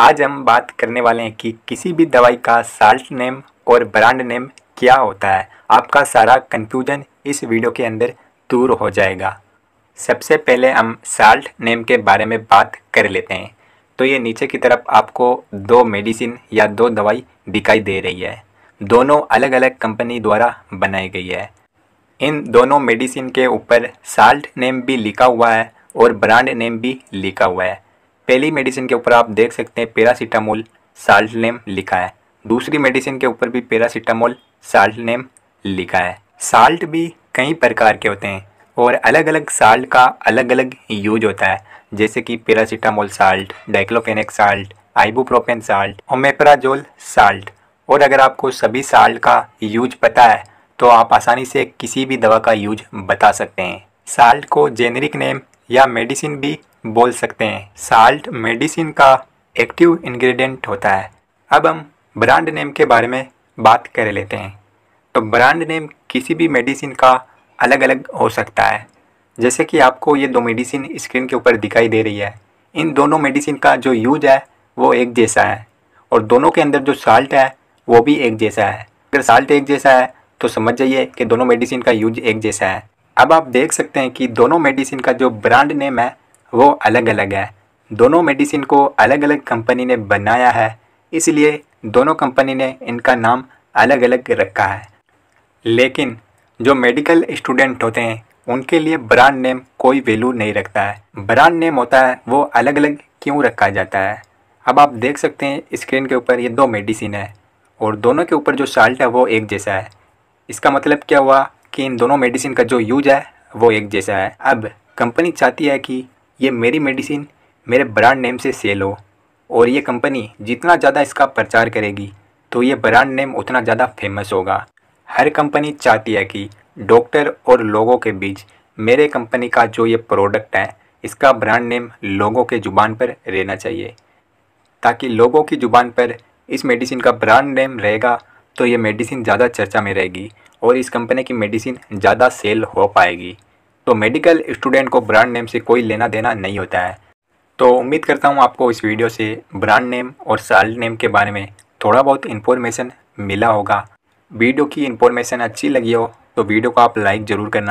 आज हम बात करने वाले हैं कि किसी भी दवाई का साल्ट नेम और ब्रांड नेम क्या होता है आपका सारा कंफ्यूजन इस वीडियो के अंदर दूर हो जाएगा सबसे पहले हम साल्ट नेम के बारे में बात कर लेते हैं तो ये नीचे की तरफ आपको दो मेडिसिन या दो दवाई दिखाई दे रही है दोनों अलग अलग कंपनी द्वारा बनाई गई है इन दोनों मेडिसिन के ऊपर साल्ट नेम भी लिखा हुआ है और ब्रांड नेम भी लिखा हुआ है पहली मेडिसिन के ऊपर आप देख सकते हैं पैरासीटामोल साल्ट नेम लिखा है दूसरी मेडिसिन के ऊपर भी पैरासीटामोल साल्ट नेम लिखा है साल्ट भी कई प्रकार के होते हैं और अलग अलग साल्ट का अलग अलग यूज होता है जैसे कि paracetamol salt diclofenac salt ibuprofen salt omeprazole salt और अगर आपको सभी साल्ट का यूज पता है तो आप आसानी से किसी भी दवा का यूज बता सकते हैं साल्ट को जेनरिक नेम या मेडिसिन भी बोल सकते हैं साल्ट मेडिसिन का एक्टिव इंग्रेडिएंट होता है अब हम ब्रांड नेम के बारे में बात कर लेते हैं तो ब्रांड नेम किसी भी मेडिसिन का अलग अलग हो सकता है जैसे कि आपको ये दो मेडिसिन स्क्रीन के ऊपर दिखाई दे रही है इन दोनों मेडिसिन का जो यूज है वो एक जैसा है और दोनों के अंदर जो साल्ट है वो भी एक जैसा है अगर साल्ट एक जैसा है तो समझ जाइए कि दोनों मेडिसिन का यूज एक जैसा है अब आप देख सकते हैं कि दोनों मेडिसिन का जो ब्रांड नेम है वो अलग अलग है दोनों मेडिसिन को अलग अलग कंपनी ने बनाया है इसलिए दोनों कंपनी ने इनका नाम अलग अलग रखा है लेकिन जो मेडिकल स्टूडेंट होते हैं उनके लिए ब्रांड नेम कोई वैल्यू नहीं रखता है ब्रांड नेम होता है वो अलग अलग क्यों रखा जाता है अब आप देख सकते हैं स्क्रीन के ऊपर ये दो मेडिसिन है और दोनों के ऊपर जो साल्ट है वो एक जैसा है इसका मतलब क्या हुआ कि इन दोनों मेडिसिन का जो यूज है वो एक जैसा है अब कंपनी चाहती है कि ये मेरी मेडिसिन मेरे ब्रांड नेम से सेल हो और ये कंपनी जितना ज़्यादा इसका प्रचार करेगी तो ये ब्रांड नेम उतना ज़्यादा फेमस होगा हर कंपनी चाहती है कि डॉक्टर और लोगों के बीच मेरे कंपनी का जो ये प्रोडक्ट है इसका ब्रांड नेम लोगों के ज़ुबान पर रहना चाहिए ताकि लोगों की ज़ुबान पर इस मेडिसिन का ब्रांड नेम रहेगा तो ये मेडिसिन ज़्यादा चर्चा में रहेगी और इस कंपनी की मेडिसिन ज़्यादा सेल हो पाएगी तो मेडिकल स्टूडेंट को ब्रांड नेम से कोई लेना देना नहीं होता है तो उम्मीद करता हूँ आपको इस वीडियो से ब्रांड नेम और साल नेम के बारे में थोड़ा बहुत इन्फॉर्मेशन मिला होगा वीडियो की इन्फॉर्मेशन अच्छी लगी हो तो वीडियो को आप लाइक ज़रूर करना